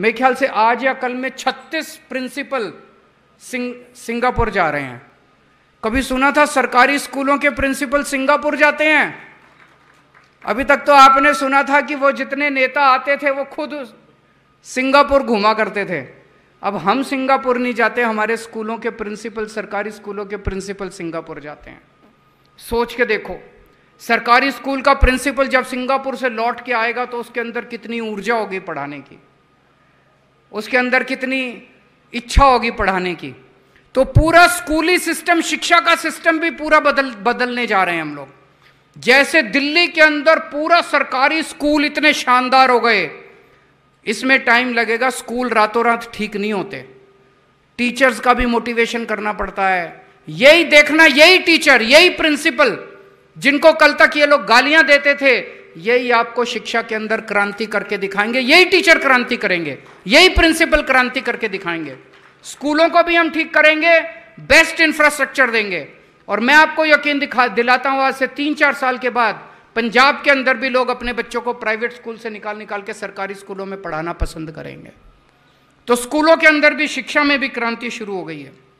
मेरे ख्याल से आज या कल में 36 प्रिंसिपल सिंग, सिंगापुर जा रहे हैं कभी सुना था सरकारी स्कूलों के प्रिंसिपल सिंगापुर जाते हैं अभी तक तो आपने सुना था कि वो जितने नेता आते थे वो खुद सिंगापुर घुमा करते थे अब हम सिंगापुर नहीं जाते हमारे स्कूलों के प्रिंसिपल सरकारी स्कूलों के प्रिंसिपल सिंगापुर जाते हैं सोच के देखो सरकारी स्कूल का प्रिंसिपल जब सिंगापुर से लौट के आएगा तो उसके अंदर कितनी ऊर्जा होगी पढ़ाने की उसके अंदर कितनी इच्छा होगी पढ़ाने की तो पूरा स्कूली सिस्टम शिक्षा का सिस्टम भी पूरा बदल बदलने जा रहे हैं हम लोग जैसे दिल्ली के अंदर पूरा सरकारी स्कूल इतने शानदार हो गए इसमें टाइम लगेगा स्कूल रातों रात ठीक नहीं होते टीचर्स का भी मोटिवेशन करना पड़ता है यही देखना यही टीचर यही प्रिंसिपल जिनको कल तक ये लोग गालियां देते थे यही आपको शिक्षा के अंदर क्रांति करके दिखाएंगे यही टीचर क्रांति करेंगे यही प्रिंसिपल क्रांति करके दिखाएंगे स्कूलों को भी हम ठीक करेंगे बेस्ट इंफ्रास्ट्रक्चर देंगे और मैं आपको यकीन दिखा दिलाता हूं आज से तीन चार साल के बाद पंजाब के अंदर भी लोग अपने बच्चों को प्राइवेट स्कूल से निकाल निकाल के सरकारी स्कूलों में पढ़ाना पसंद करेंगे तो स्कूलों के अंदर भी शिक्षा में भी क्रांति शुरू हो गई है